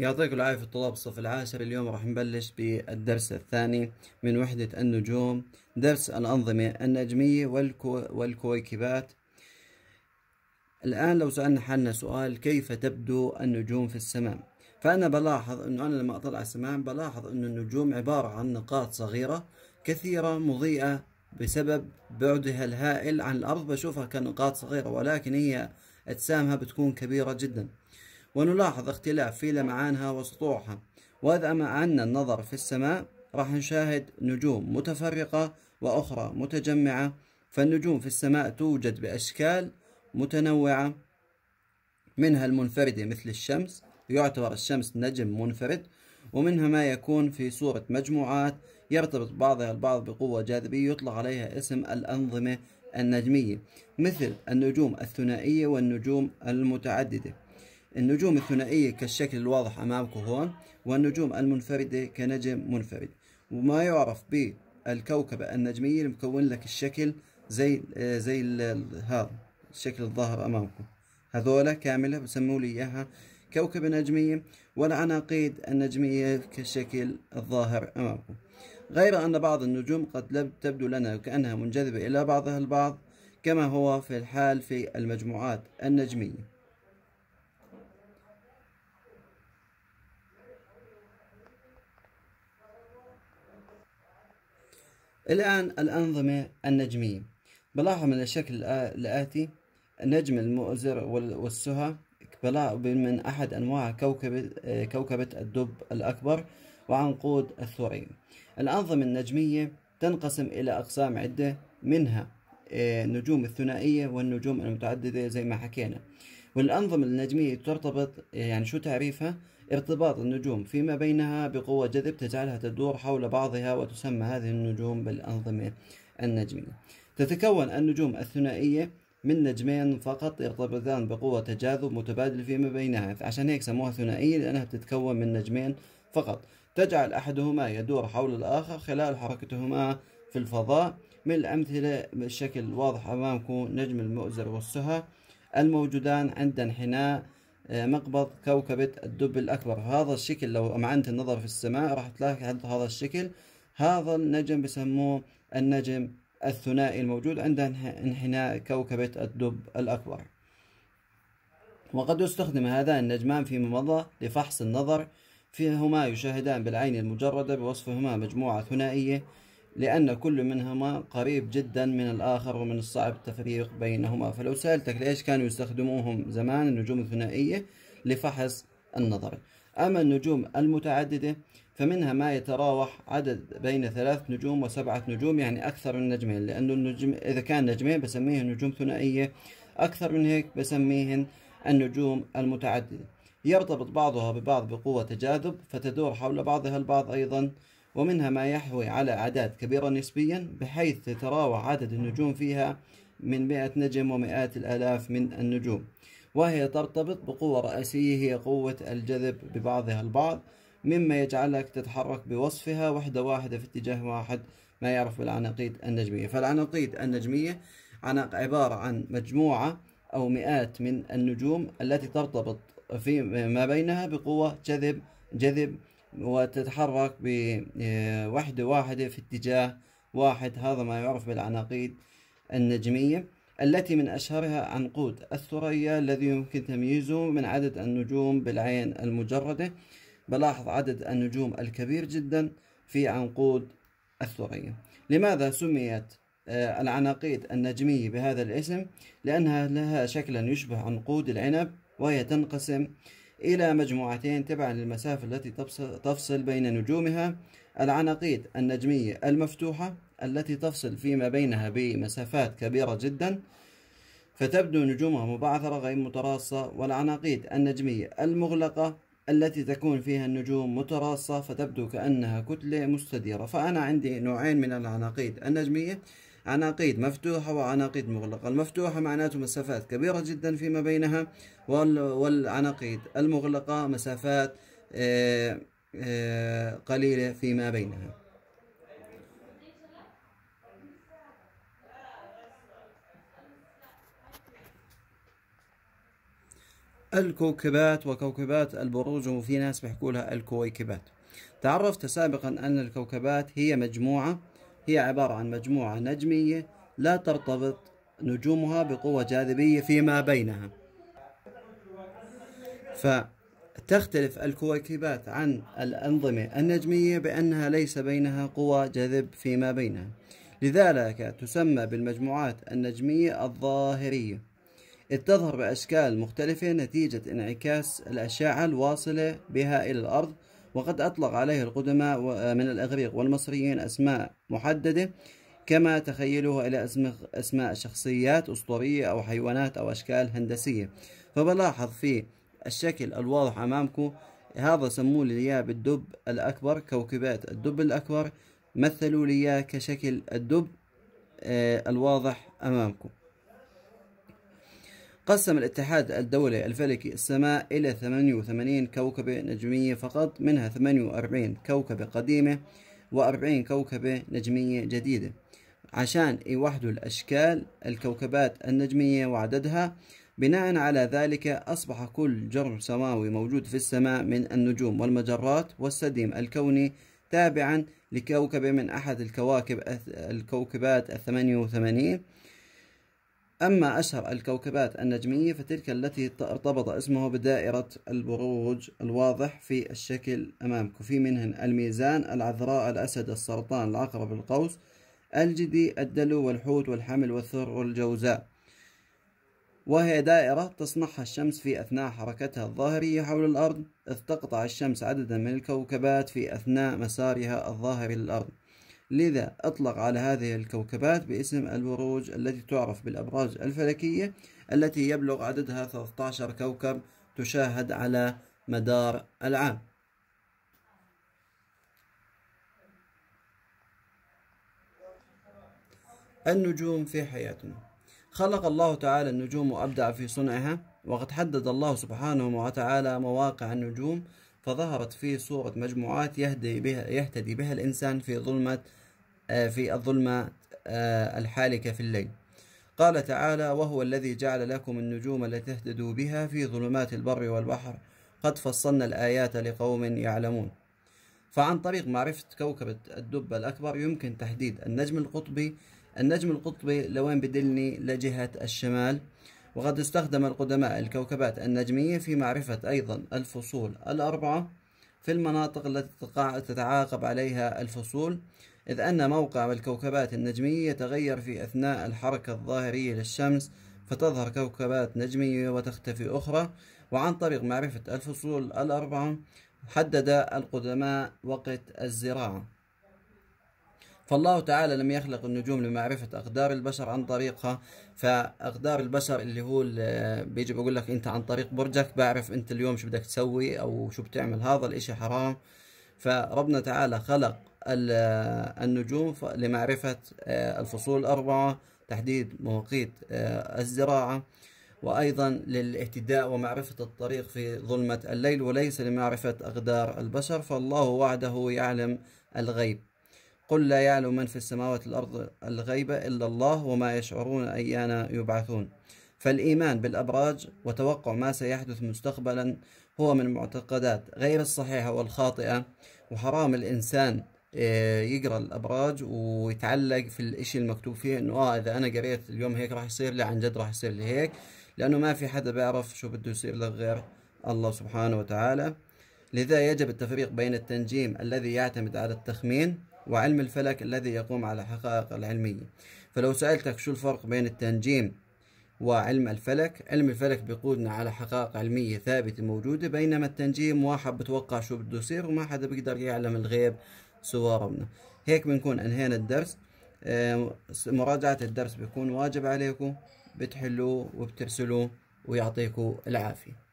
يعطيكم العافية طلاب الصف العاشر اليوم راح نبلش بالدرس الثاني من وحدة النجوم درس الأنظمة النجمية والكو والكويكبات الآن لو سألنا حالنا سؤال كيف تبدو النجوم في السماء فأنا بلاحظ أنه أنا لما أطلع السماء بلاحظ أن النجوم عبارة عن نقاط صغيرة كثيرة مضيئة بسبب بعدها الهائل عن الأرض بشوفها كنقاط صغيرة ولكن هي أجسامها بتكون كبيرة جداً ونلاحظ اختلاف في لمعانها وسطوعها وإذا أمعنا النظر في السماء راح نشاهد نجوم متفرقة وأخرى متجمعة فالنجوم في السماء توجد بأشكال متنوعة منها المنفردة مثل الشمس يعتبر الشمس نجم منفرد ومنها ما يكون في صورة مجموعات يرتبط بعضها البعض بقوة جاذبية يطلق عليها اسم الأنظمة النجمية مثل النجوم الثنائية والنجوم المتعددة النجوم الثنائية كالشكل الواضح أمامكم هون والنجوم المنفردة كنجم منفرد وما يعرف بالكوكبة النجمية المكون مكون لك الشكل زي آه، زي هذا الشكل الظاهر أمامكم هذولا كاملة بسموا لي إياها كوكبة نجمية والعناقيد النجمية كالشكل الظاهر أمامكم غير أن بعض النجوم قد تبدو لنا كأنها منجذبة إلى بعضها البعض كما هو في الحال في المجموعات النجمية الآن الأنظمة النجمية بلاحظ من الشكل الآتي النجم المؤزر والسهى بلاحظ من أحد أنواع كوكبة, كوكبة الدب الأكبر وعنقود الثوري الأنظمة النجمية تنقسم إلى أقسام عدة منها النجوم الثنائية والنجوم المتعددة زي ما حكينا والأنظمة النجمية ترتبط يعني شو تعريفها ارتباط النجوم فيما بينها بقوة جذب تجعلها تدور حول بعضها وتسمى هذه النجوم بالأنظمة النجمية تتكون النجوم الثنائية من نجمين فقط يرتبطان بقوة تجاذب متبادل فيما بينها عشان هيك سموها ثنائية لأنها بتتكون من نجمين فقط تجعل أحدهما يدور حول الآخر خلال حركتهما في الفضاء من الأمثلة بالشكل واضح أمامكم نجم المؤزر والسهى الموجودان عند انحناء مقبض كوكبة الدب الأكبر هذا الشكل لو أمعنت النظر في السماء راح تلاقي هذا الشكل هذا النجم بسموه النجم الثنائي الموجود عند انحناء كوكبة الدب الأكبر وقد يستخدم هذان النجمان في ممضة لفحص النظر فيهما يشاهدان بالعين المجردة بوصفهما مجموعة ثنائية لأن كل منهما قريب جدا من الآخر ومن الصعب التفريق بينهما فلو سألتك ليش كانوا يستخدموهم زمان النجوم الثنائية لفحص النظر أما النجوم المتعددة فمنها ما يتراوح عدد بين ثلاث نجوم وسبعة نجوم يعني أكثر من نجمين لأنه النجم إذا كان نجمين بسميهن نجوم ثنائية أكثر من هيك بسميهن النجوم المتعددة يرتبط بعضها ببعض بقوة تجاذب فتدور حول بعضها البعض أيضا ومنها ما يحوي على أعداد كبيرة نسبيا بحيث تتراوح عدد النجوم فيها من مئة نجم ومئات الآلاف من النجوم وهي ترتبط بقوة رئيسية هي قوة الجذب ببعضها البعض مما يجعلك تتحرك بوصفها وحدة واحدة في اتجاه واحد ما يعرف بالعناقيد النجمية فالعناقيد النجمية عناق عبارة عن مجموعة أو مئات من النجوم التي ترتبط في ما بينها بقوة جذب جذب وتتحرك بوحدة آه، واحدة في اتجاه واحد هذا ما يعرف بالعناقيد النجمية التي من أشهرها عنقود الثريا الذي يمكن تمييزه من عدد النجوم بالعين المجردة بلاحظ عدد النجوم الكبير جدا في عنقود الثريا لماذا سميت آه، العناقيد النجمية بهذا الاسم لأنها لها شكلا يشبه عنقود العنب وهي تنقسم إلى مجموعتين تبعا للمسافة التي تفصل بين نجومها العناقيد النجمية المفتوحة التي تفصل فيما بينها بمسافات كبيرة جدا فتبدو نجومها مبعثرة غير متراصة والعناقيد النجمية المغلقة التي تكون فيها النجوم متراصة فتبدو كأنها كتلة مستديرة فأنا عندي نوعين من العناقيد النجمية عناقيد مفتوحة وعناقيد مغلقة المفتوحة معناته مسافات كبيرة جدا فيما بينها والعناقيد المغلقة مسافات آه، آه، قليلة فيما بينها الكوكبات وكوكبات البروج وفي ناس بيحكوا لها الكويكبات تعرفت سابقا أن الكوكبات هي مجموعة هي عبارة عن مجموعة نجمية لا ترتبط نجومها بقوة جاذبية فيما بينها فتختلف الكويكبات عن الأنظمة النجمية بأنها ليس بينها قوى جذب فيما بينها لذلك تسمى بالمجموعات النجمية الظاهرية إذ تظهر بأشكال مختلفة نتيجة انعكاس الأشعة الواصلة بها إلى الأرض وقد أطلق عليه القدماء آه، من الإغريق والمصريين أسماء محددة كما تخيلوها إلى أسماء شخصيات أسطورية أو حيوانات أو أشكال هندسية فبلاحظ في الشكل الواضح أمامكم هذا سموه لي إياه بالدب الأكبر كوكبات الدب الأكبر مثلوا لي إياه كشكل الدب آه، الواضح أمامكم قسم الاتحاد الدولي الفلكي السماء إلى 88 كوكبة نجمية فقط منها 48 كوكبة قديمة و40 كوكبة نجمية جديدة عشان يوحدوا الأشكال الكوكبات النجمية وعددها بناء على ذلك أصبح كل جرم سماوي موجود في السماء من النجوم والمجرات والسديم الكوني تابعا لكوكبة من أحد الكواكب الكوكبات الثمانية وثمانين أما أشهر الكوكبات النجمية فتلك التي ارتبط اسمها بدائرة البروج الواضح في الشكل أمامك وفي منهن الميزان العذراء الأسد السرطان العقرب القوس الجدي الدلو والحوت والحمل والثر والجوزاء وهي دائرة تصنعها الشمس في أثناء حركتها الظاهرية حول الأرض إذ تقطع الشمس عددا من الكوكبات في أثناء مسارها الظاهري للأرض لذا أطلق على هذه الكوكبات باسم البروج التي تعرف بالأبراج الفلكية التي يبلغ عددها 13 كوكب تشاهد على مدار العام النجوم في حياتنا خلق الله تعالى النجوم وأبدع في صنعها وقد حدد الله سبحانه وتعالى مواقع النجوم فظهرت في صورة مجموعات يهدي بها يهتدي بها الإنسان في ظلمة آه، في الظلمة آه، الحالكة في الليل قال تعالى وهو الذي جعل لكم النجوم لتهتدوا بها في ظلمات البر والبحر قد فصلنا الآيات لقوم يعلمون فعن طريق معرفة كوكبة الدب الأكبر يمكن تحديد النجم القطبي النجم القطبي لوين بدلني لجهة الشمال وقد استخدم القدماء الكوكبات النجمية في معرفة أيضا الفصول الأربعة في المناطق التي تتعاقب عليها الفصول إذ أن موقع الكوكبات النجمية يتغير في أثناء الحركة الظاهرية للشمس فتظهر كوكبات نجمية وتختفي أخرى وعن طريق معرفة الفصول الأربعة حدد القدماء وقت الزراعة فالله تعالى لم يخلق النجوم لمعرفة أقدار البشر عن طريقها فأقدار البشر اللي هو اللي بيجي بقول لك أنت عن طريق برجك بعرف أنت اليوم شو بدك تسوي أو شو بتعمل هذا الإشي حرام فربنا تعالى خلق النجوم لمعرفة آه، الفصول الأربعة تحديد مواقيت آه، الزراعة وأيضا للاهتداء ومعرفة الطريق في ظلمة الليل وليس لمعرفة أقدار البشر فالله وعده يعلم الغيب قل لا يعلم من في السماوات والأرض الغيب إلا الله وما يشعرون أيانا يبعثون فالإيمان بالأبراج وتوقع ما سيحدث مستقبلا هو من المعتقدات غير الصحيحة والخاطئة وحرام الإنسان آه، يقرأ الأبراج ويتعلق في الإشي المكتوب فيه إنه آه إذا أنا قريت اليوم هيك راح يصير لي عن جد راح يصير لي هيك لأنه ما في حدا بيعرف شو بده يصير لك غير الله سبحانه وتعالى لذا يجب التفريق بين التنجيم الذي يعتمد على التخمين وعلم الفلك الذي يقوم على حقائق العلمية فلو سألتك شو الفرق بين التنجيم وعلم الفلك علم الفلك بيقودنا على حقائق علمية ثابتة موجودة بينما التنجيم واحد بتوقع شو بده يصير وما حدا بيقدر يعلم الغيب سوى ربنا هيك بنكون انهينا الدرس آه، مراجعة الدرس بيكون واجب عليكم بتحلوه وبترسلوه ويعطيكم العافية